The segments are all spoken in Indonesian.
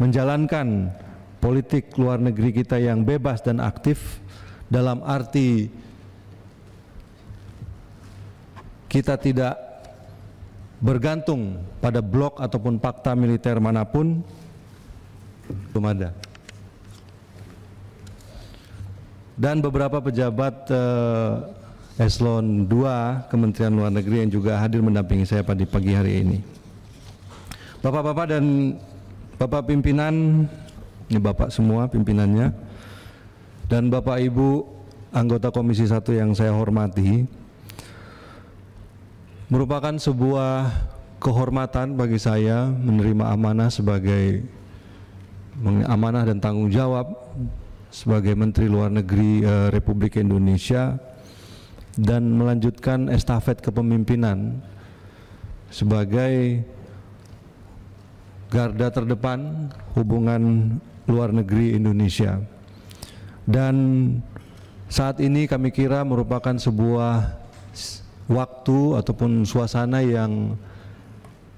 menjalankan politik luar negeri kita yang bebas dan aktif dalam arti kita tidak bergantung pada blok ataupun fakta militer manapun belum ada. Dan beberapa pejabat eh, eselon 2 Kementerian Luar Negeri yang juga hadir mendampingi saya pada pagi hari ini. Bapak-bapak dan Bapak pimpinan, ini Bapak semua pimpinannya, dan Bapak Ibu anggota Komisi 1 yang saya hormati, merupakan sebuah kehormatan bagi saya menerima amanah sebagai amanah dan tanggung jawab sebagai Menteri Luar Negeri eh, Republik Indonesia dan melanjutkan estafet kepemimpinan sebagai garda terdepan hubungan luar negeri Indonesia. Dan saat ini kami kira merupakan sebuah waktu ataupun suasana yang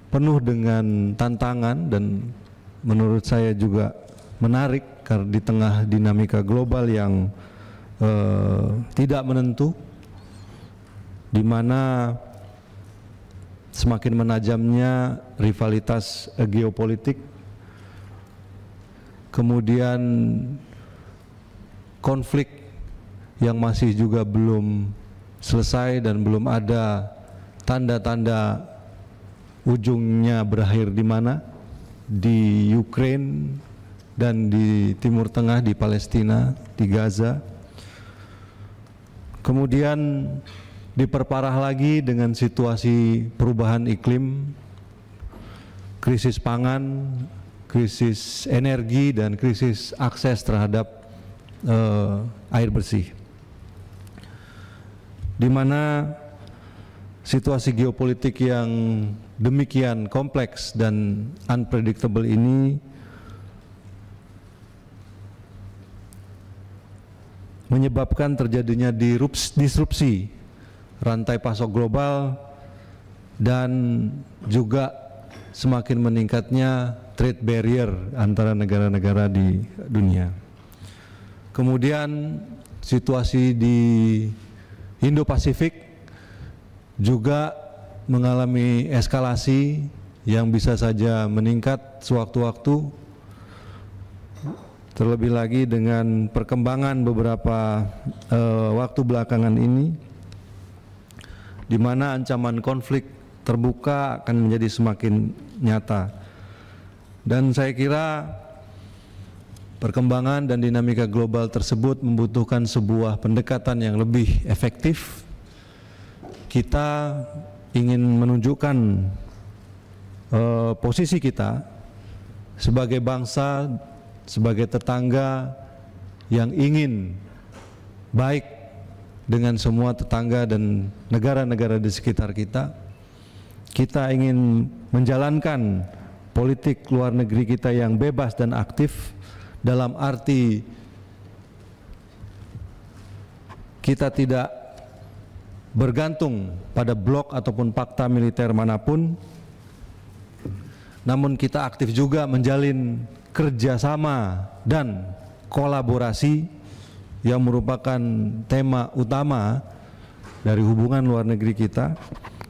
penuh dengan tantangan dan menurut saya juga menarik karena di tengah dinamika global yang eh, tidak menentu di mana semakin menajamnya rivalitas geopolitik, kemudian konflik yang masih juga belum selesai dan belum ada tanda-tanda ujungnya berakhir di mana di Ukraine dan di Timur Tengah di Palestina di Gaza kemudian diperparah lagi dengan situasi perubahan iklim, krisis pangan, krisis energi dan krisis akses terhadap uh, air bersih. Di mana situasi geopolitik yang demikian kompleks dan unpredictable ini menyebabkan terjadinya disrupsi rantai pasok global dan juga semakin meningkatnya trade barrier antara negara-negara di dunia. Kemudian situasi di Indo-Pasifik juga mengalami eskalasi yang bisa saja meningkat sewaktu-waktu terlebih lagi dengan perkembangan beberapa uh, waktu belakangan ini di mana ancaman konflik terbuka akan menjadi semakin nyata. Dan saya kira perkembangan dan dinamika global tersebut membutuhkan sebuah pendekatan yang lebih efektif. Kita ingin menunjukkan uh, posisi kita sebagai bangsa, sebagai tetangga yang ingin baik dengan semua tetangga dan negara-negara di sekitar kita. Kita ingin menjalankan politik luar negeri kita yang bebas dan aktif dalam arti kita tidak bergantung pada blok ataupun fakta militer manapun namun kita aktif juga menjalin kerjasama dan kolaborasi yang merupakan tema utama dari hubungan luar negeri kita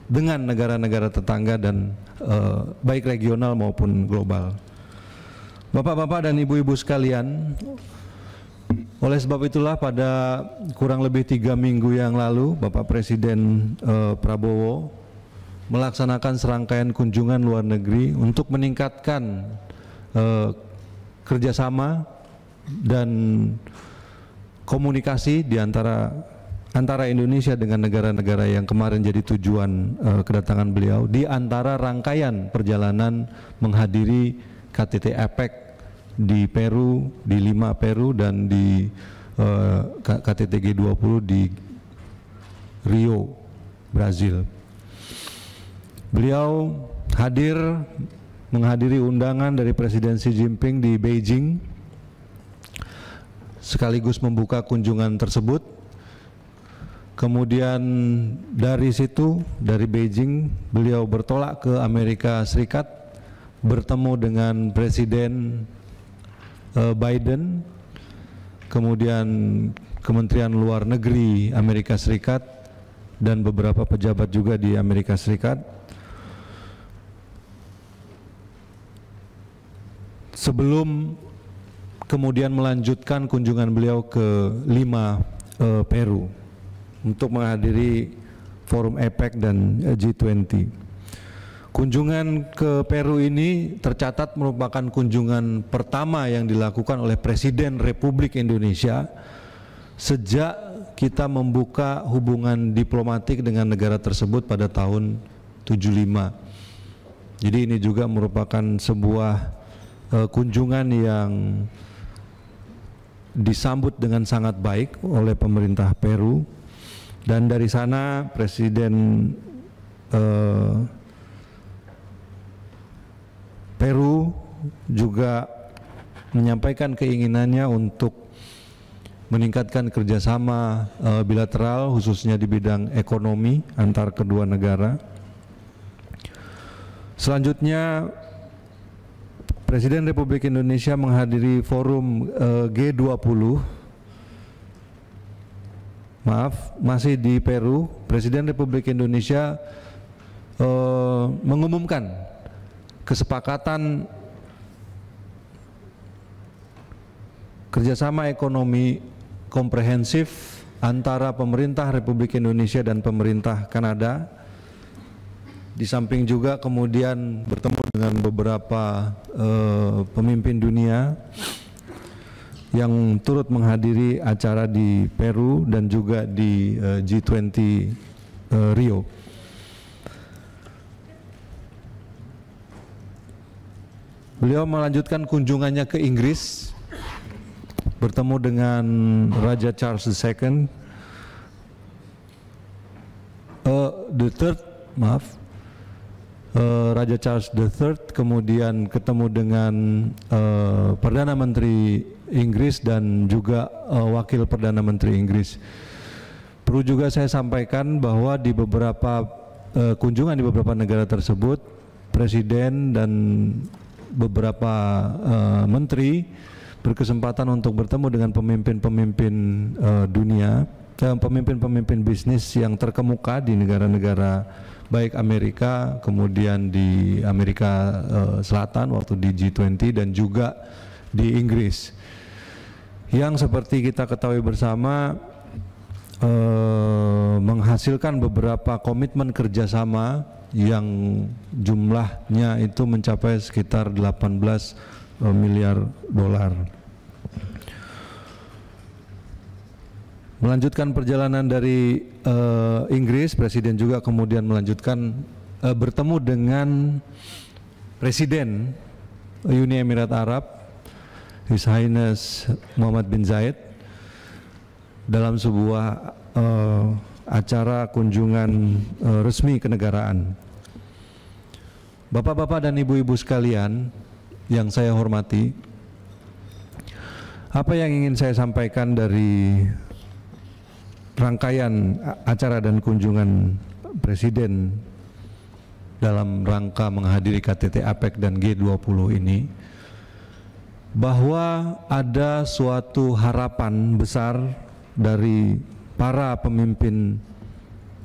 dengan negara-negara tetangga dan eh, baik regional maupun global. Bapak-bapak dan ibu-ibu sekalian, oleh sebab itulah pada kurang lebih tiga minggu yang lalu Bapak Presiden eh, Prabowo melaksanakan serangkaian kunjungan luar negeri untuk meningkatkan eh, kerjasama dan komunikasi di antara antara Indonesia dengan negara-negara yang kemarin jadi tujuan uh, kedatangan beliau di antara rangkaian perjalanan menghadiri KTT APEC di Peru, di Lima Peru dan di uh, KTT G20 di Rio, Brazil. Beliau hadir menghadiri undangan dari Presiden Xi Jinping di Beijing sekaligus membuka kunjungan tersebut. Kemudian dari situ, dari Beijing, beliau bertolak ke Amerika Serikat, bertemu dengan Presiden eh, Biden, kemudian Kementerian Luar Negeri Amerika Serikat, dan beberapa pejabat juga di Amerika Serikat. Sebelum kemudian melanjutkan kunjungan beliau ke Lima, eh, Peru untuk menghadiri forum EPEC dan eh, G20. Kunjungan ke Peru ini tercatat merupakan kunjungan pertama yang dilakukan oleh Presiden Republik Indonesia sejak kita membuka hubungan diplomatik dengan negara tersebut pada tahun 75. Jadi ini juga merupakan sebuah eh, kunjungan yang disambut dengan sangat baik oleh pemerintah Peru dan dari sana Presiden eh, Peru juga menyampaikan keinginannya untuk meningkatkan kerjasama eh, bilateral khususnya di bidang ekonomi antar kedua negara. Selanjutnya Presiden Republik Indonesia menghadiri forum eh, G20 maaf masih di Peru Presiden Republik Indonesia eh, mengumumkan kesepakatan kerjasama ekonomi komprehensif antara pemerintah Republik Indonesia dan pemerintah Kanada di samping juga kemudian bertemu dengan beberapa uh, pemimpin dunia yang turut menghadiri acara di Peru dan juga di uh, G20 uh, Rio. Beliau melanjutkan kunjungannya ke Inggris bertemu dengan Raja Charles II. Uh, eh, the third, maaf, Eh, Raja Charles III kemudian ketemu dengan eh, Perdana Menteri Inggris dan juga eh, Wakil Perdana Menteri Inggris. Perlu juga saya sampaikan bahwa di beberapa kunjungan di beberapa negara tersebut, Presiden dan beberapa menteri berkesempatan untuk bertemu dengan pemimpin-pemimpin dunia dunia, pemimpin-pemimpin bisnis yang terkemuka di negara-negara baik Amerika kemudian di Amerika uh, Selatan waktu di G20 dan juga di Inggris yang seperti kita ketahui bersama uh, menghasilkan beberapa komitmen kerjasama yang jumlahnya itu mencapai sekitar 18 eh, miliar dolar. melanjutkan perjalanan dari uh, Inggris, presiden juga kemudian melanjutkan uh, bertemu dengan presiden Uni Emirat Arab, His Highness Muhammad bin Zayed, dalam sebuah uh, acara kunjungan uh, resmi kenegaraan. Bapak-bapak dan ibu-ibu sekalian yang saya hormati, apa yang ingin saya sampaikan dari rangkaian acara dan kunjungan Presiden dalam rangka menghadiri KTT APEC dan G20 ini bahwa ada suatu harapan besar dari para pemimpin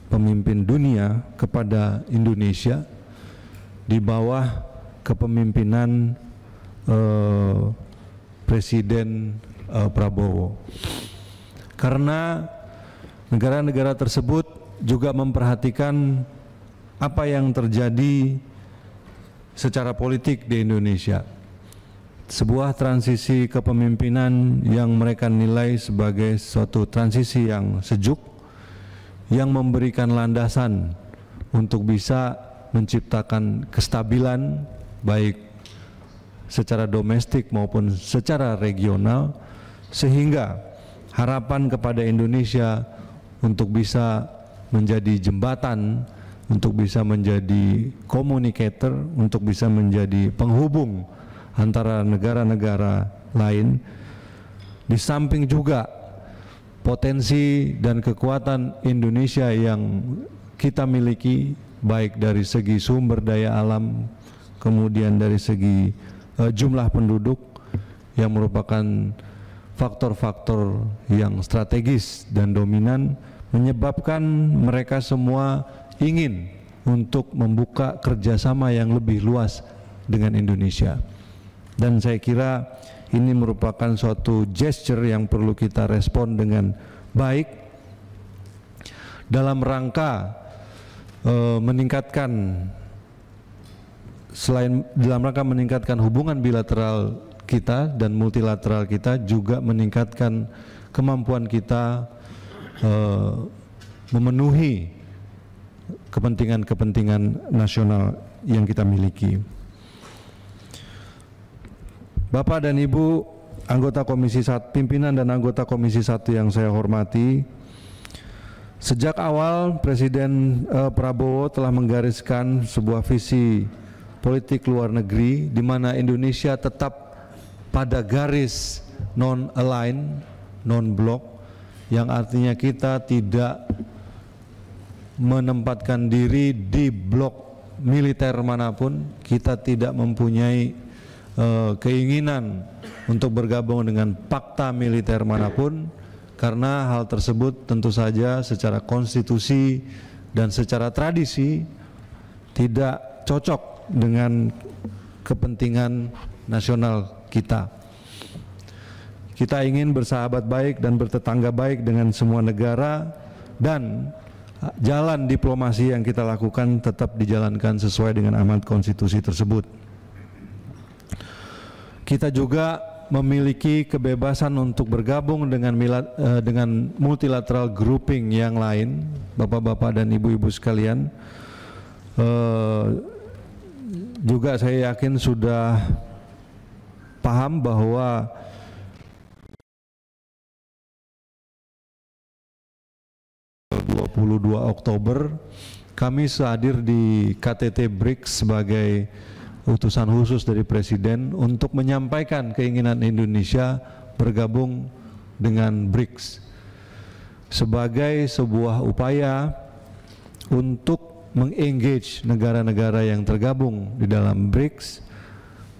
pemimpin dunia kepada Indonesia di bawah kepemimpinan eh, Presiden eh, Prabowo karena Negara-negara tersebut juga memperhatikan apa yang terjadi secara politik di Indonesia. Sebuah transisi kepemimpinan yang mereka nilai sebagai suatu transisi yang sejuk yang memberikan landasan untuk bisa menciptakan kestabilan baik secara domestik maupun secara regional sehingga harapan kepada Indonesia untuk bisa menjadi jembatan, untuk bisa menjadi komunikator, untuk bisa menjadi penghubung antara negara-negara lain. Di samping juga potensi dan kekuatan Indonesia yang kita miliki baik dari segi sumber daya alam, kemudian dari segi uh, jumlah penduduk yang merupakan faktor-faktor yang strategis dan dominan menyebabkan mereka semua ingin untuk membuka kerjasama yang lebih luas dengan Indonesia. Dan saya kira ini merupakan suatu gesture yang perlu kita respon dengan baik dalam rangka e, meningkatkan selain dalam rangka meningkatkan hubungan bilateral kita dan multilateral kita juga meningkatkan kemampuan kita Eh, memenuhi kepentingan-kepentingan nasional yang kita miliki. Bapak dan Ibu anggota Komisi satu pimpinan dan anggota Komisi satu yang saya hormati, sejak awal Presiden eh, Prabowo telah menggariskan sebuah visi politik luar negeri di mana Indonesia tetap pada garis non-align, non-blok yang artinya kita tidak menempatkan diri di blok militer manapun, kita tidak mempunyai uh, keinginan untuk bergabung dengan fakta militer manapun karena hal tersebut tentu saja secara konstitusi dan secara tradisi tidak cocok dengan kepentingan nasional kita. Kita ingin bersahabat baik dan bertetangga baik dengan semua negara dan jalan diplomasi yang kita lakukan tetap dijalankan sesuai dengan amanat konstitusi tersebut. Kita juga memiliki kebebasan untuk bergabung dengan eh, dengan multilateral grouping yang lain, bapak-bapak dan ibu-ibu sekalian. Eh, juga saya yakin sudah paham bahwa 22 Oktober kami hadir di KTT BRICS sebagai utusan khusus dari Presiden untuk menyampaikan keinginan Indonesia bergabung dengan BRICS sebagai sebuah upaya untuk mengengage negara-negara yang tergabung di dalam BRICS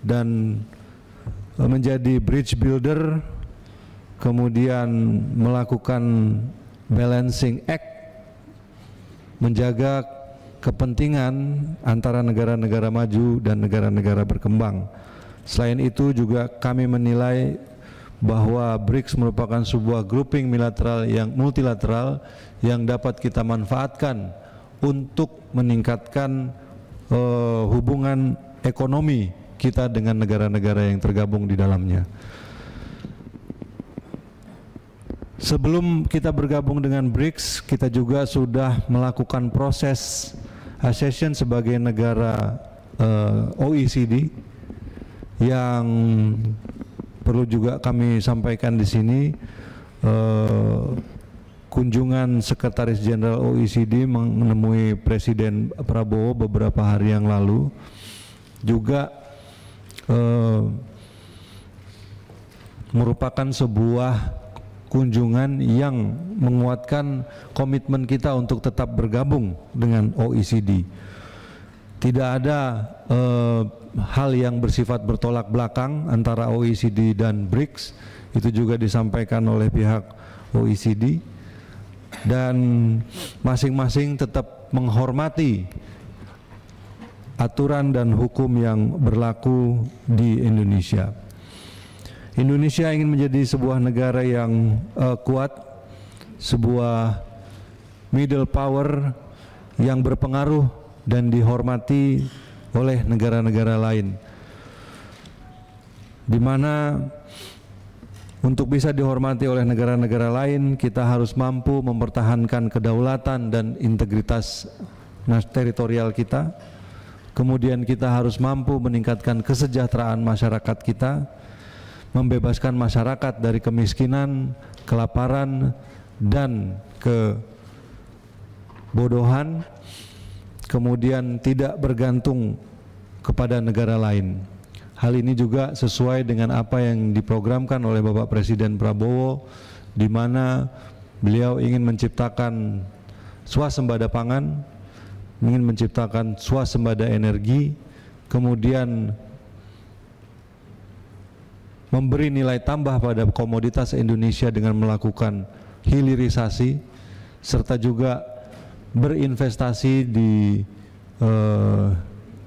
dan menjadi bridge builder kemudian melakukan balancing act menjaga kepentingan antara negara-negara maju dan negara-negara berkembang. Selain itu juga kami menilai bahwa BRICS merupakan sebuah grouping bilateral yang multilateral yang dapat kita manfaatkan untuk meningkatkan uh, hubungan ekonomi kita dengan negara-negara yang tergabung di dalamnya. Sebelum kita bergabung dengan BRICS, kita juga sudah melakukan proses accession sebagai negara uh, eh, OECD yang perlu juga kami sampaikan di sini uh, kunjungan Sekretaris Jenderal OECD menemui Presiden Prabowo beberapa hari yang lalu juga uh, merupakan sebuah kunjungan yang menguatkan komitmen kita untuk tetap bergabung dengan OECD. Tidak ada eh, hal yang bersifat bertolak belakang antara OECD dan BRICS. Itu juga disampaikan oleh pihak OECD dan masing-masing tetap menghormati aturan dan hukum yang berlaku di Indonesia. Indonesia ingin menjadi sebuah negara yang uh, kuat, sebuah middle power yang berpengaruh dan dihormati oleh negara-negara lain. Di mana untuk bisa dihormati oleh negara-negara lain, kita harus mampu mempertahankan kedaulatan dan integritas teritorial kita. Kemudian kita harus mampu meningkatkan kesejahteraan masyarakat kita membebaskan masyarakat dari kemiskinan, kelaparan, dan kebodohan, kemudian tidak bergantung kepada negara lain. Hal ini juga sesuai dengan apa yang diprogramkan oleh Bapak Presiden Prabowo, di mana beliau ingin menciptakan swasembada pangan, ingin menciptakan swasembada energi, kemudian memberi nilai tambah pada komoditas Indonesia dengan melakukan hilirisasi serta juga berinvestasi di eh,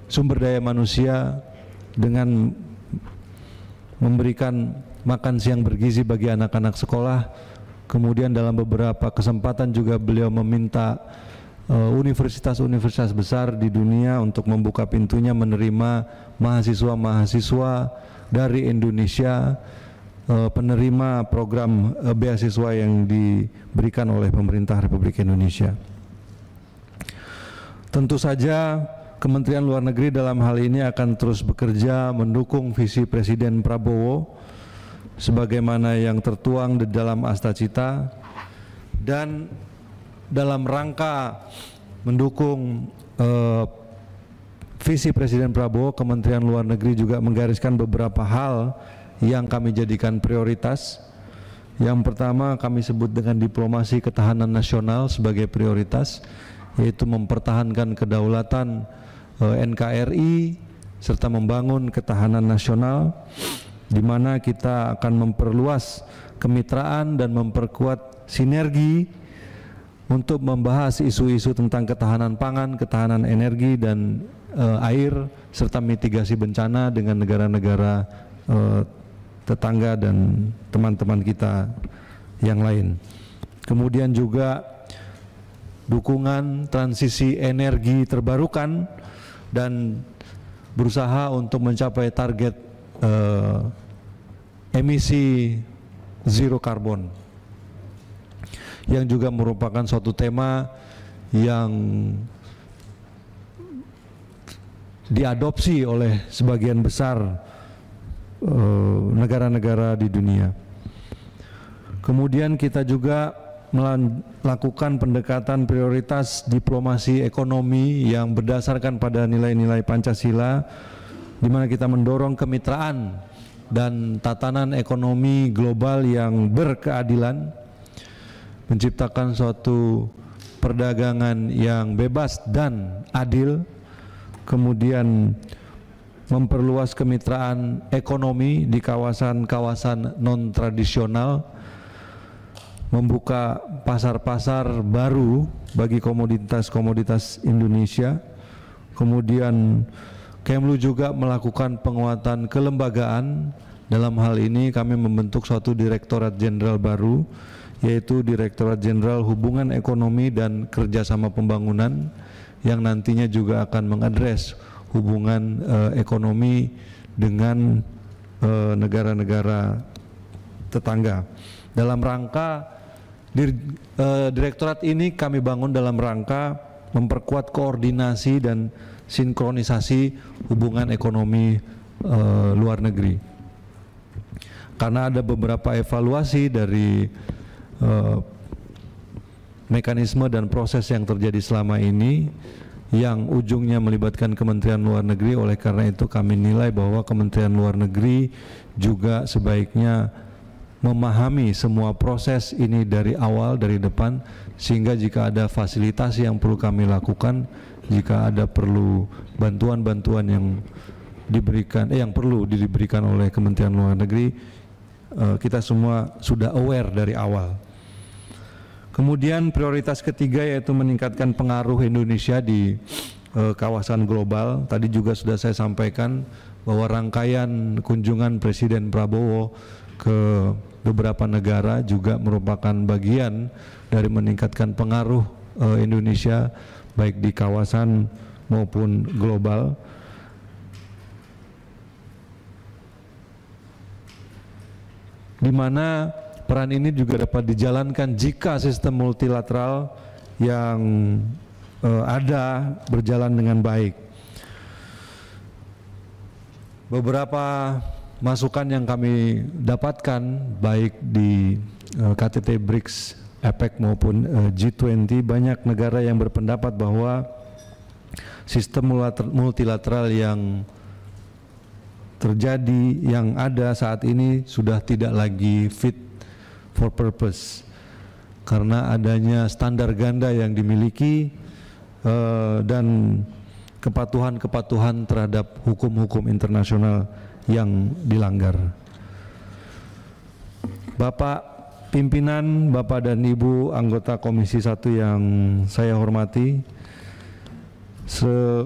sumber daya manusia dengan memberikan makan siang bergizi bagi anak-anak sekolah. Kemudian dalam beberapa kesempatan juga beliau meminta eh, universitas-universitas besar di dunia untuk membuka pintunya menerima mahasiswa-mahasiswa dari Indonesia eh, penerima program eh, beasiswa yang diberikan oleh pemerintah Republik Indonesia. Tentu saja Kementerian Luar Negeri dalam hal ini akan terus bekerja mendukung visi Presiden Prabowo sebagaimana yang tertuang di dalam asta cita dan dalam rangka mendukung eh, visi Presiden Prabowo, Kementerian Luar Negeri juga menggariskan beberapa hal yang kami jadikan prioritas. Yang pertama kami sebut dengan diplomasi ketahanan nasional sebagai prioritas, yaitu mempertahankan kedaulatan eh, NKRI serta membangun ketahanan nasional di mana kita akan memperluas kemitraan dan memperkuat sinergi untuk membahas isu-isu tentang ketahanan pangan, ketahanan energi dan uh, air serta mitigasi bencana dengan negara-negara uh, tetangga dan teman-teman kita yang lain. Kemudian juga dukungan transisi energi terbarukan dan berusaha untuk mencapai target uh, emisi zero karbon yang juga merupakan suatu tema yang diadopsi oleh sebagian besar eh, negara-negara di dunia. Kemudian kita juga melakukan pendekatan prioritas diplomasi ekonomi yang berdasarkan pada nilai-nilai Pancasila di mana kita mendorong kemitraan dan tatanan ekonomi global yang berkeadilan menciptakan suatu perdagangan yang bebas dan adil kemudian memperluas kemitraan ekonomi di kawasan-kawasan non tradisional, membuka pasar-pasar baru bagi komoditas-komoditas Indonesia. Kemudian Kemlu juga melakukan penguatan kelembagaan. Dalam hal ini kami membentuk suatu direktorat jenderal baru yaitu Direktorat Jenderal Hubungan Ekonomi dan Kerjasama Pembangunan yang nantinya juga akan mengadres hubungan uh, ekonomi dengan eh, negara-negara uh, tetangga. Dalam rangka dir, uh, direktorat ini kami bangun dalam rangka memperkuat koordinasi dan sinkronisasi hubungan ekonomi uh, luar negeri. Karena ada beberapa evaluasi dari uh, mekanisme dan proses yang terjadi selama ini yang ujungnya melibatkan Kementerian Luar Negeri oleh karena itu kami nilai bahwa Kementerian Luar Negeri juga sebaiknya memahami semua proses ini dari awal dari depan sehingga jika ada fasilitas yang perlu kami lakukan jika ada perlu bantuan-bantuan yang diberikan eh, yang perlu diberikan oleh Kementerian Luar Negeri eh, kita semua sudah aware dari awal Kemudian prioritas ketiga yaitu meningkatkan pengaruh Indonesia di e, kawasan global. Tadi juga sudah saya sampaikan bahwa rangkaian kunjungan Presiden Prabowo ke beberapa negara juga merupakan bagian dari meningkatkan pengaruh e, Indonesia baik di kawasan maupun global. Di mana Peran ini juga dapat dijalankan jika sistem multilateral yang uh, ada berjalan dengan baik. Beberapa masukan yang kami dapatkan baik di uh, eh, KTT BRICS, APEC maupun uh, eh, G20 banyak negara yang berpendapat bahwa sistem multilateral yang terjadi yang ada saat ini sudah tidak lagi fit for purpose karena adanya standar ganda yang dimiliki uh, dan kepatuhan-kepatuhan terhadap hukum-hukum internasional yang dilanggar. Bapak pimpinan, Bapak dan Ibu anggota Komisi 1 yang saya hormati,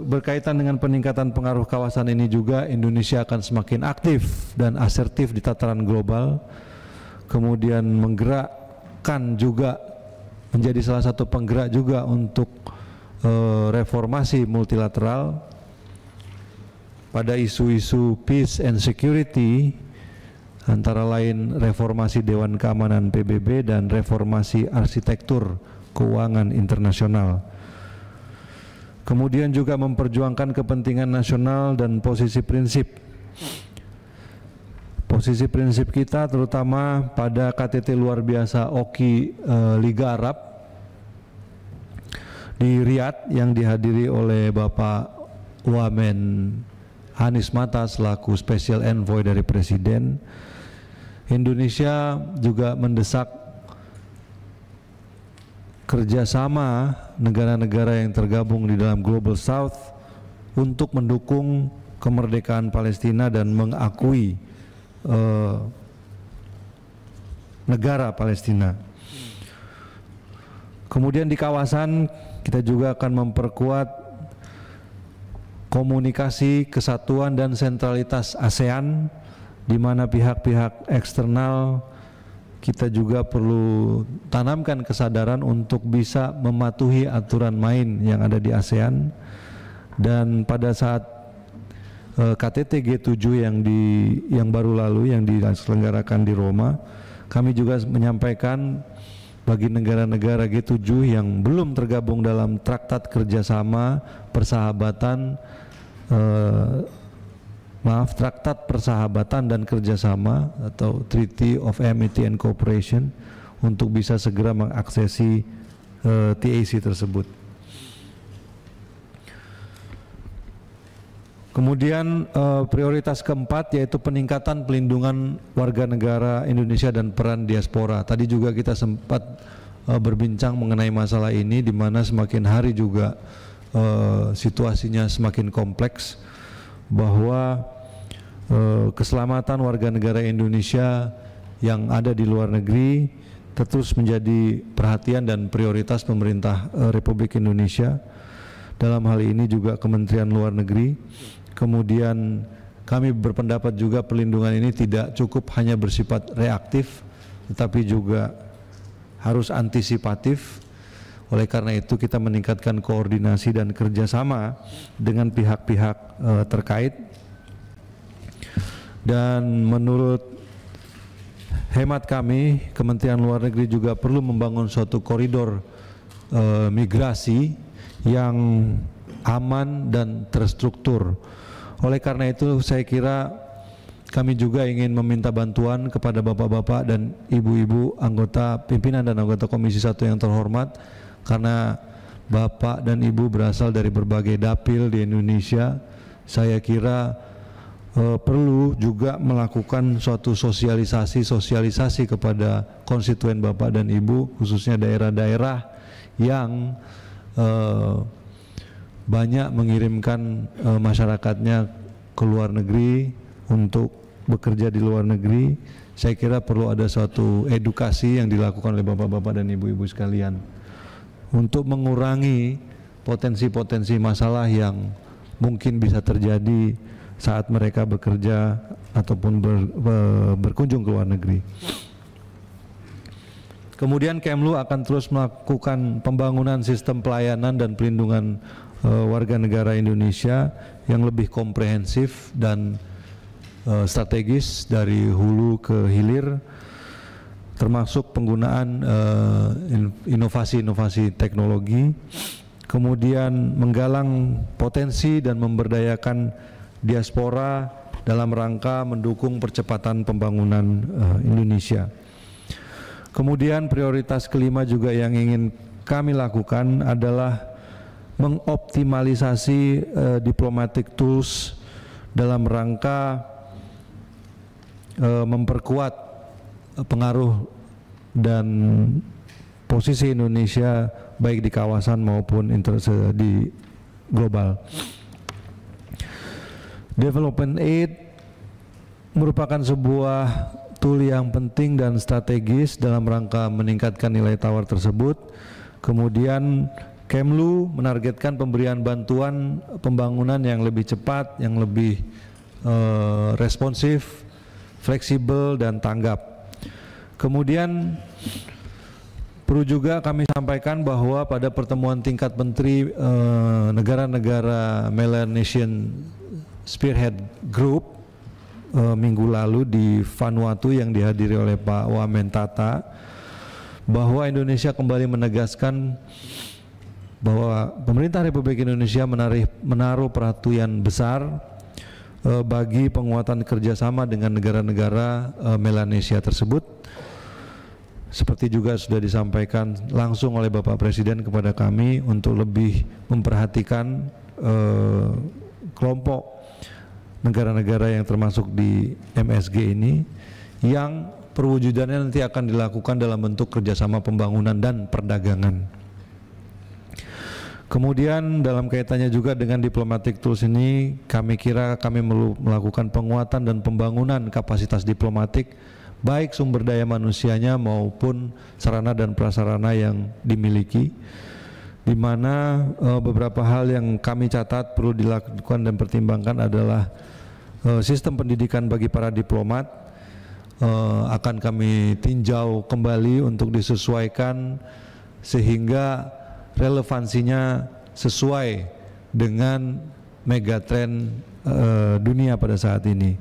berkaitan dengan peningkatan pengaruh kawasan ini juga Indonesia akan semakin aktif dan asertif di tataran global kemudian menggerakkan juga menjadi salah satu penggerak juga untuk e, reformasi multilateral pada isu-isu peace and security antara lain reformasi Dewan Keamanan PBB dan reformasi arsitektur keuangan internasional. Kemudian juga memperjuangkan kepentingan nasional dan posisi prinsip posisi prinsip kita terutama pada KTT luar biasa Oki e, eh, Liga Arab di Riyadh yang dihadiri oleh Bapak Wamen Hanis Mata selaku Special Envoy dari Presiden Indonesia juga mendesak kerjasama negara-negara yang tergabung di dalam Global South untuk mendukung kemerdekaan Palestina dan mengakui Eh, negara Palestina. Kemudian di kawasan kita juga akan memperkuat komunikasi kesatuan dan sentralitas ASEAN di mana pihak-pihak eksternal kita juga perlu tanamkan kesadaran untuk bisa mematuhi aturan main yang ada di ASEAN dan pada saat uh, KTT G7 yang di yang baru lalu yang diselenggarakan di Roma, kami juga menyampaikan bagi negara-negara G7 yang belum tergabung dalam traktat kerjasama persahabatan uh, maaf traktat persahabatan dan kerjasama atau Treaty of Amity and Cooperation untuk bisa segera mengaksesi uh, eh, TAC tersebut. Kemudian eh, prioritas keempat yaitu peningkatan pelindungan warga negara Indonesia dan peran diaspora. Tadi juga kita sempat eh, berbincang mengenai masalah ini di mana semakin hari juga eh, situasinya semakin kompleks bahwa eh, keselamatan warga negara Indonesia yang ada di luar negeri terus menjadi perhatian dan prioritas pemerintah eh, Republik Indonesia. Dalam hal ini juga Kementerian Luar Negeri Kemudian kami berpendapat juga pelindungan ini tidak cukup hanya bersifat reaktif tetapi juga harus antisipatif. Oleh karena itu kita meningkatkan koordinasi dan kerjasama dengan pihak-pihak e, terkait. Dan menurut hemat kami, Kementerian Luar Negeri juga perlu membangun suatu koridor e, migrasi yang aman dan terstruktur oleh karena itu saya kira kami juga ingin meminta bantuan kepada bapak-bapak dan ibu-ibu anggota pimpinan dan anggota Komisi 1 yang terhormat karena bapak dan ibu berasal dari berbagai dapil di Indonesia. Saya kira eh, perlu juga melakukan suatu sosialisasi-sosialisasi kepada konstituen bapak dan ibu khususnya daerah-daerah yang eh, banyak mengirimkan e, masyarakatnya ke luar negeri untuk bekerja di luar negeri. Saya kira perlu ada suatu edukasi yang dilakukan oleh bapak-bapak dan ibu-ibu sekalian untuk mengurangi potensi-potensi masalah yang mungkin bisa terjadi saat mereka bekerja ataupun ber, ber, berkunjung ke luar negeri. Kemudian Kemlu akan terus melakukan pembangunan sistem pelayanan dan perlindungan uh, warga negara Indonesia yang lebih komprehensif dan uh, strategis dari hulu ke hilir termasuk penggunaan eh, inovasi-inovasi uh, teknologi kemudian menggalang potensi dan memberdayakan diaspora dalam rangka mendukung percepatan pembangunan uh, Indonesia. Kemudian prioritas kelima juga yang ingin kami lakukan adalah mengoptimalisasi uh, diplomatic tools dalam rangka uh, memperkuat pengaruh dan posisi Indonesia baik di kawasan maupun di global. Development aid merupakan sebuah tool yang penting dan strategis dalam rangka meningkatkan nilai tawar tersebut. Kemudian Kemlu menargetkan pemberian bantuan pembangunan yang lebih cepat, yang lebih uh, responsif, fleksibel dan tanggap. Kemudian perlu juga kami sampaikan bahwa pada pertemuan tingkat menteri eh, negara-negara uh, Melanesian Spearhead Group uh, minggu lalu di Vanuatu yang dihadiri oleh Pak Wamen Tata bahwa Indonesia kembali menegaskan bahwa pemerintah Republik Indonesia menaruh, menaruh perhatian besar eh, bagi penguatan kerjasama dengan negara-negara eh, Melanesia tersebut. Seperti juga sudah disampaikan langsung oleh Bapak Presiden kepada kami untuk lebih memperhatikan eh, kelompok negara-negara yang termasuk di MSG ini yang perwujudannya nanti akan dilakukan dalam bentuk kerjasama pembangunan dan perdagangan. Kemudian dalam kaitannya juga dengan diplomatik tools ini kami kira kami melakukan penguatan dan pembangunan kapasitas diplomatik baik sumber daya manusianya maupun sarana dan prasarana yang dimiliki di mana e, beberapa hal yang kami catat perlu dilakukan dan pertimbangkan adalah e, sistem pendidikan bagi para diplomat e, akan kami tinjau kembali untuk disesuaikan sehingga relevansinya sesuai dengan megatrend e, dunia pada saat ini.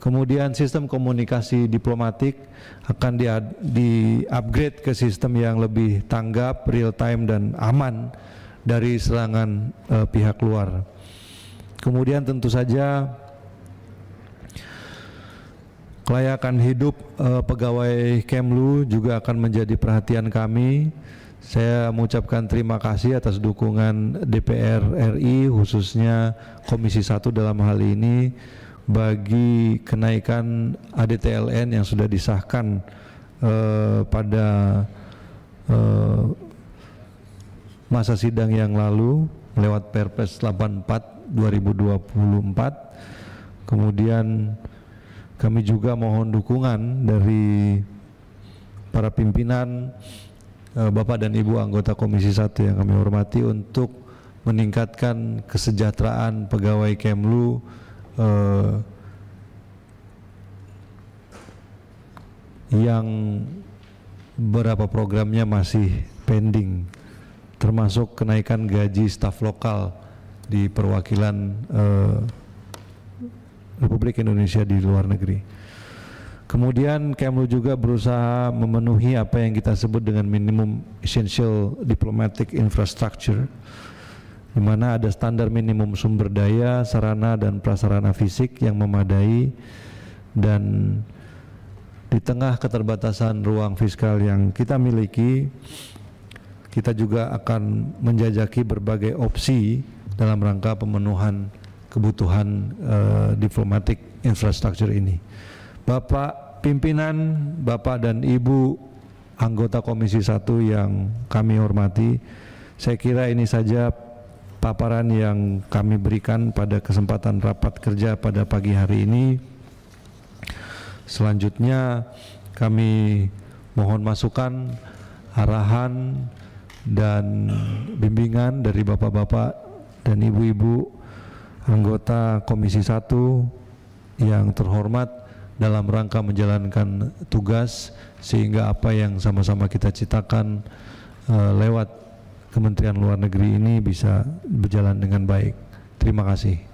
Kemudian sistem komunikasi diplomatik akan di, di upgrade ke sistem yang lebih tanggap, real time dan aman dari serangan e, pihak luar. Kemudian tentu saja kelayakan hidup e, pegawai Kemlu juga akan menjadi perhatian kami saya mengucapkan terima kasih atas dukungan DPR RI khususnya Komisi 1 dalam hal ini bagi kenaikan ADTLN yang sudah disahkan eh, pada eh, masa sidang yang lalu lewat Perpres 84 2024. Kemudian kami juga mohon dukungan dari para pimpinan Eh, Bapak dan Ibu anggota Komisi 1 yang kami hormati untuk meningkatkan kesejahteraan pegawai Kemlu eh, yang beberapa programnya masih pending termasuk kenaikan gaji staf lokal di perwakilan eh, Republik Indonesia di luar negeri. Kemudian Kemlu juga berusaha memenuhi apa yang kita sebut dengan minimum essential diplomatic infrastructure di mana ada standar minimum sumber daya, sarana dan prasarana fisik yang memadai dan di tengah keterbatasan ruang fiskal yang kita miliki kita juga akan menjajaki berbagai opsi dalam rangka pemenuhan kebutuhan uh, eh, diplomatik infrastruktur ini. Bapak pimpinan, Bapak dan Ibu anggota Komisi 1 yang kami hormati, saya kira ini saja paparan yang kami berikan pada kesempatan rapat kerja pada pagi hari ini. Selanjutnya kami mohon masukan, arahan, dan bimbingan dari bapak-bapak dan ibu-ibu anggota Komisi 1 yang terhormat dalam rangka menjalankan tugas sehingga apa yang sama-sama kita citakan uh, eh, lewat Kementerian Luar Negeri ini bisa berjalan dengan baik. Terima kasih.